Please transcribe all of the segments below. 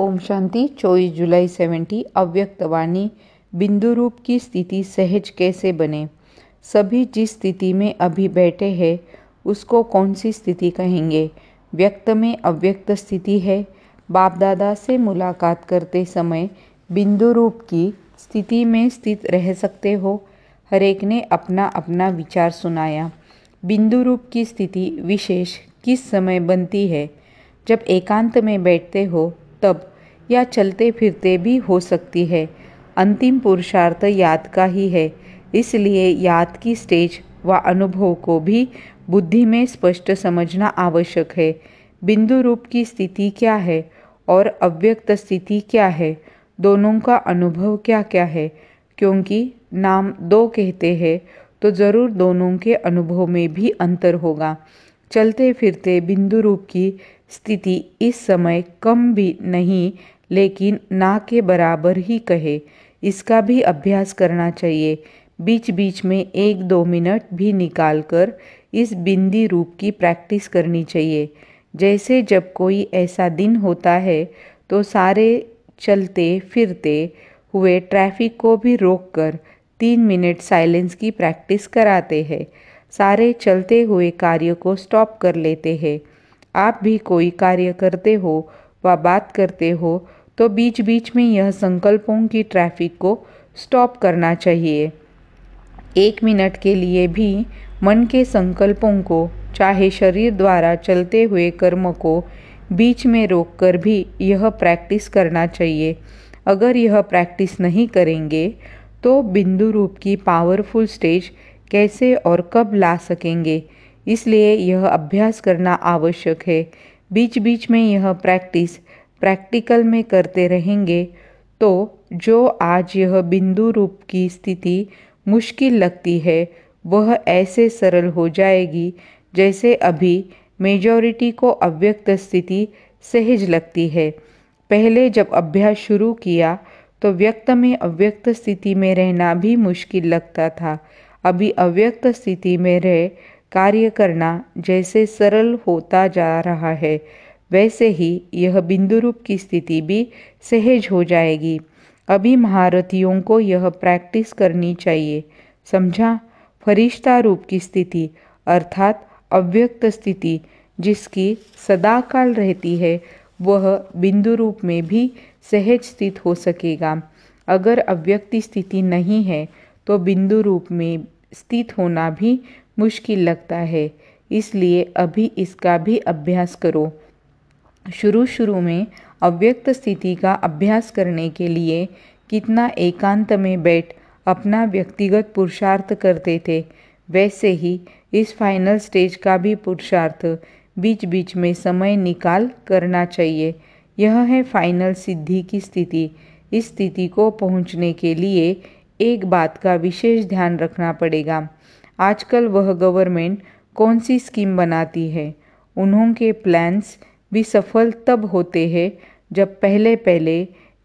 ओम शांति चौबीस जुलाई सेवेंटी अव्यक्त वाणी बिंदु रूप की स्थिति सहज कैसे बने सभी जिस स्थिति में अभी बैठे हैं उसको कौन सी स्थिति कहेंगे व्यक्त में अव्यक्त स्थिति है बाप दादा से मुलाकात करते समय बिंदु रूप की स्थिति में स्थित रह सकते हो हरेक ने अपना अपना विचार सुनाया बिंदु रूप की स्थिति विशेष किस समय बनती है जब एकांत में बैठते हो तब या चलते फिरते भी हो सकती है अंतिम पुरुषार्थ याद का ही है इसलिए याद की स्टेज व अनुभव को भी बुद्धि में स्पष्ट समझना आवश्यक है बिंदु रूप की स्थिति क्या है और अव्यक्त स्थिति क्या है दोनों का अनुभव क्या क्या है क्योंकि नाम दो कहते हैं तो ज़रूर दोनों के अनुभव में भी अंतर होगा चलते फिरते बिंदु रूप की स्थिति इस समय कम भी नहीं लेकिन ना के बराबर ही कहे इसका भी अभ्यास करना चाहिए बीच बीच में एक दो मिनट भी निकाल कर इस बिंदी रूप की प्रैक्टिस करनी चाहिए जैसे जब कोई ऐसा दिन होता है तो सारे चलते फिरते हुए ट्रैफिक को भी रोक कर तीन मिनट साइलेंस की प्रैक्टिस कराते हैं सारे चलते हुए कार्य को स्टॉप कर लेते हैं आप भी कोई कार्य करते हो व बात करते हो तो बीच बीच में यह संकल्पों की ट्रैफिक को स्टॉप करना चाहिए एक मिनट के लिए भी मन के संकल्पों को चाहे शरीर द्वारा चलते हुए कर्म को बीच में रोककर भी यह प्रैक्टिस करना चाहिए अगर यह प्रैक्टिस नहीं करेंगे तो बिंदु रूप की पावरफुल स्टेज कैसे और कब ला सकेंगे इसलिए यह अभ्यास करना आवश्यक है बीच बीच में यह प्रैक्टिस प्रैक्टिकल में करते रहेंगे तो जो आज यह बिंदु रूप की स्थिति मुश्किल लगती है वह ऐसे सरल हो जाएगी जैसे अभी मेजॉरिटी को अव्यक्त स्थिति सहज लगती है पहले जब अभ्यास शुरू किया तो व्यक्त में अव्यक्त स्थिति में रहना भी मुश्किल लगता था अभी अव्यक्त स्थिति में रह कार्य करना जैसे सरल होता जा रहा है वैसे ही यह बिंदु रूप की स्थिति भी सहज हो जाएगी अभी महारथियों को यह प्रैक्टिस करनी चाहिए समझा फरिश्ता रूप की स्थिति अर्थात अव्यक्त स्थिति जिसकी सदाकाल रहती है वह बिंदु रूप में भी सहज स्थित हो सकेगा अगर अव्यक्ति स्थिति नहीं है तो बिंदु रूप में स्थित होना भी मुश्किल लगता है इसलिए अभी इसका भी अभ्यास करो शुरू शुरू में अव्यक्त स्थिति का अभ्यास करने के लिए कितना एकांत में बैठ अपना व्यक्तिगत पुरुषार्थ करते थे वैसे ही इस फाइनल स्टेज का भी पुरुषार्थ बीच बीच में समय निकाल करना चाहिए यह है फाइनल सिद्धि की स्थिति इस स्थिति को पहुंचने के लिए एक बात का विशेष ध्यान रखना पड़ेगा आजकल वह गवर्नमेंट कौन सी स्कीम बनाती है उन्होंने के प्लान्स भी सफल तब होते हैं जब पहले पहले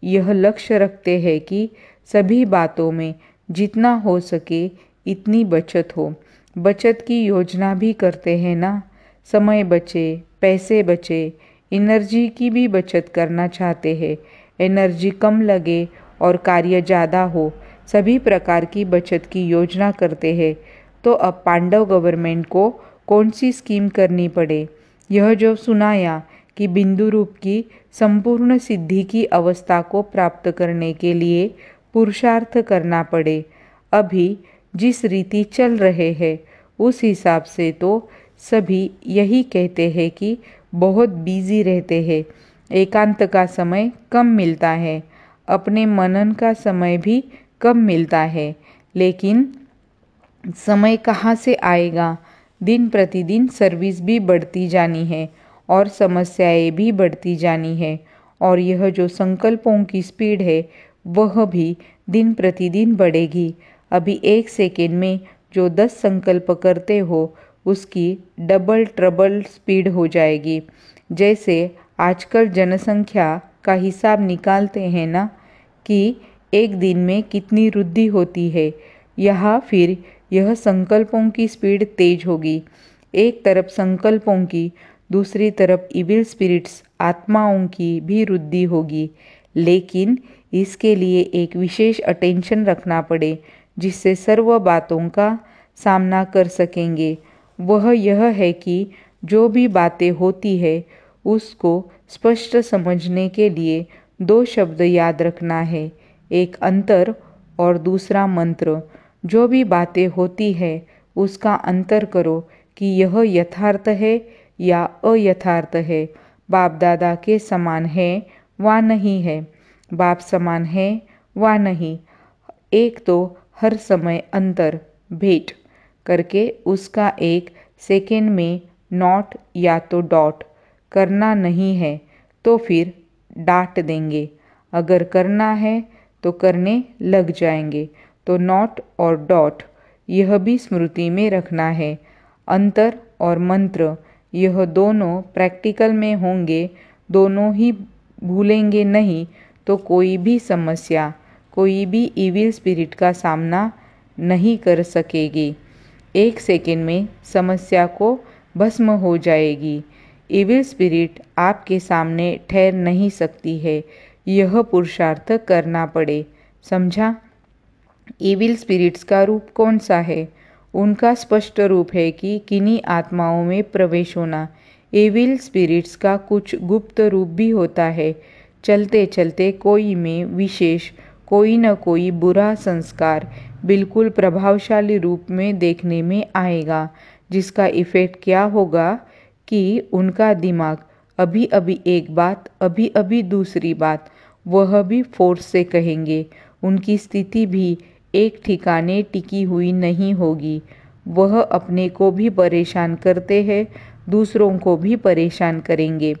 यह लक्ष्य रखते हैं कि सभी बातों में जितना हो सके इतनी बचत हो बचत की योजना भी करते हैं ना समय बचे पैसे बचे एनर्जी की भी बचत करना चाहते हैं एनर्जी कम लगे और कार्य ज़्यादा हो सभी प्रकार की बचत की योजना करते हैं तो अब पांडव गवर्नमेंट को कौन सी स्कीम करनी पड़े यह जो सुनाया कि बिंदु रूप की संपूर्ण सिद्धि की अवस्था को प्राप्त करने के लिए पुरुषार्थ करना पड़े अभी जिस रीति चल रहे हैं उस हिसाब से तो सभी यही कहते हैं कि बहुत बिजी रहते हैं एकांत का समय कम मिलता है अपने मनन का समय भी कम मिलता है लेकिन समय कहाँ से आएगा दिन प्रतिदिन सर्विस भी बढ़ती जानी है और समस्याएं भी बढ़ती जानी है और यह जो संकल्पों की स्पीड है वह भी दिन प्रतिदिन बढ़ेगी अभी एक सेकेंड में जो दस संकल्प करते हो उसकी डबल ट्रबल स्पीड हो जाएगी जैसे आजकल जनसंख्या का हिसाब निकालते हैं ना कि एक दिन में कितनी वृद्धि होती है यहाँ फिर यह संकल्पों की स्पीड तेज होगी एक तरफ संकल्पों की दूसरी तरफ इविल स्पिरिट्स आत्माओं की भी वृद्धि होगी लेकिन इसके लिए एक विशेष अटेंशन रखना पड़े जिससे सर्व बातों का सामना कर सकेंगे वह यह है कि जो भी बातें होती है उसको स्पष्ट समझने के लिए दो शब्द याद रखना है एक अंतर और दूसरा मंत्र जो भी बातें होती है उसका अंतर करो कि यह यथार्थ है या अयथार्थ है बाप दादा के समान है वा नहीं है बाप समान है वा नहीं एक तो हर समय अंतर भेंट करके उसका एक सेकेंड में नॉट या तो डॉट करना नहीं है तो फिर डांट देंगे अगर करना है तो करने लग जाएंगे तो नॉट और डॉट यह भी स्मृति में रखना है अंतर और मंत्र यह दोनों प्रैक्टिकल में होंगे दोनों ही भूलेंगे नहीं तो कोई भी समस्या कोई भी इविल स्पिरिट का सामना नहीं कर सकेगी एक सेकेंड में समस्या को भस्म हो जाएगी इविल स्पिरिट आपके सामने ठहर नहीं सकती है यह पुरुषार्थ करना पड़े समझा इविल स्पिरिट्स का रूप कौन सा है उनका स्पष्ट रूप है कि किन्हीं आत्माओं में प्रवेश होना एविल स्पिरिट्स का कुछ गुप्त रूप भी होता है चलते चलते कोई में विशेष कोई न कोई बुरा संस्कार बिल्कुल प्रभावशाली रूप में देखने में आएगा जिसका इफ़ेक्ट क्या होगा कि उनका दिमाग अभी अभी एक बात अभी अभी दूसरी बात वह भी फोर्स से कहेंगे उनकी स्थिति भी एक ठिकाने टिकी हुई नहीं होगी वह अपने को भी परेशान करते हैं दूसरों को भी परेशान करेंगे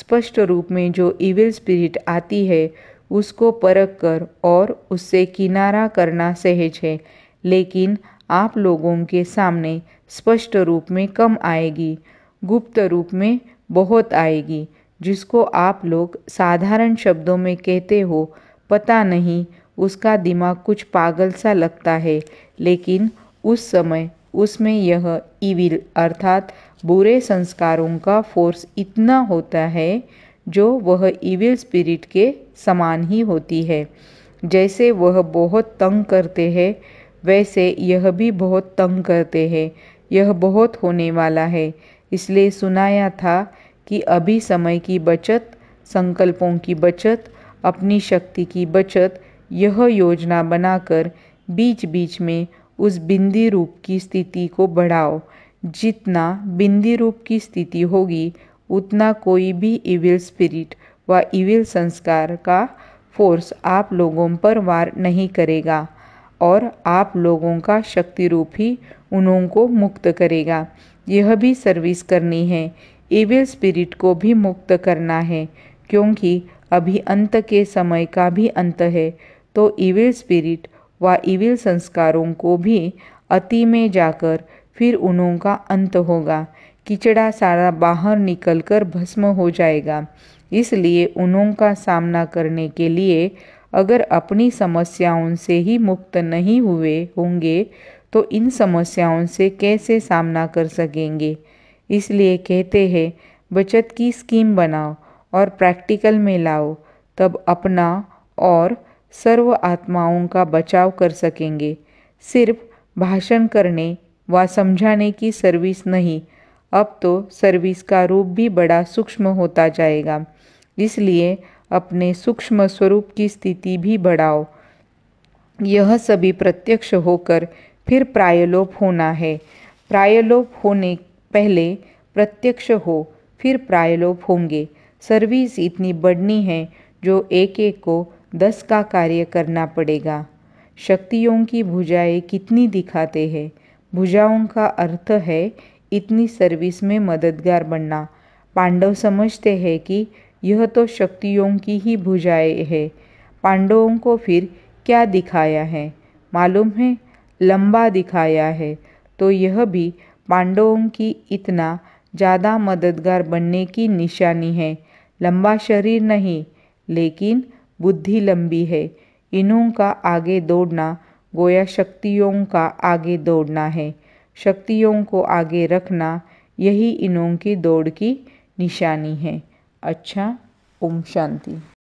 स्पष्ट रूप में जो इविल स्पिरिट आती है उसको परख कर और उससे किनारा करना सहज है लेकिन आप लोगों के सामने स्पष्ट रूप में कम आएगी गुप्त रूप में बहुत आएगी जिसको आप लोग साधारण शब्दों में कहते हो पता नहीं उसका दिमाग कुछ पागल सा लगता है लेकिन उस समय उसमें यह इविल अर्थात बुरे संस्कारों का फोर्स इतना होता है जो वह इविल स्पिरिट के समान ही होती है जैसे वह बहुत तंग करते हैं वैसे यह भी बहुत तंग करते हैं यह बहुत होने वाला है इसलिए सुनाया था कि अभी समय की बचत संकल्पों की बचत अपनी शक्ति की बचत यह योजना बनाकर बीच बीच में उस बिंदी रूप की स्थिति को बढ़ाओ जितना बिंदी रूप की स्थिति होगी उतना कोई भी इविल स्पिरिट व इविल संस्कार का फोर्स आप लोगों पर वार नहीं करेगा और आप लोगों का शक्ति रूप ही उन्हों को मुक्त करेगा यह भी सर्विस करनी है इविल स्पिरिट को भी मुक्त करना है क्योंकि अभी अंत के समय का भी अंत है तो इविल स्पिरिट व इविल संस्कारों को भी अति में जाकर फिर उनका अंत होगा किचड़ा सारा बाहर निकलकर भस्म हो जाएगा इसलिए उनों का सामना करने के लिए अगर अपनी समस्याओं से ही मुक्त नहीं हुए होंगे तो इन समस्याओं से कैसे सामना कर सकेंगे इसलिए कहते हैं बचत की स्कीम बनाओ और प्रैक्टिकल में लाओ तब अपना और सर्व आत्माओं का बचाव कर सकेंगे सिर्फ भाषण करने व समझाने की सर्विस नहीं अब तो सर्विस का रूप भी बड़ा सूक्ष्म होता जाएगा इसलिए अपने सूक्ष्म स्वरूप की स्थिति भी बढ़ाओ यह सभी प्रत्यक्ष होकर फिर प्रायलोप होना है प्रायलोप होने पहले प्रत्यक्ष हो फिर प्रायलोप होंगे सर्विस इतनी बढ़नी है जो एक एक को दस का कार्य करना पड़ेगा शक्तियों की भुजाएं कितनी दिखाते हैं भुजाओं का अर्थ है इतनी सर्विस में मददगार बनना पांडव समझते हैं कि यह तो शक्तियों की ही भुजाएं है पांडवों को फिर क्या दिखाया है मालूम है लंबा दिखाया है तो यह भी पांडवों की इतना ज़्यादा मददगार बनने की निशानी है लंबा शरीर नहीं लेकिन बुद्धि लंबी है इन्हों का आगे दौड़ना गोया शक्तियों का आगे दौड़ना है शक्तियों को आगे रखना यही इनों की दौड़ की निशानी है अच्छा ओम शांति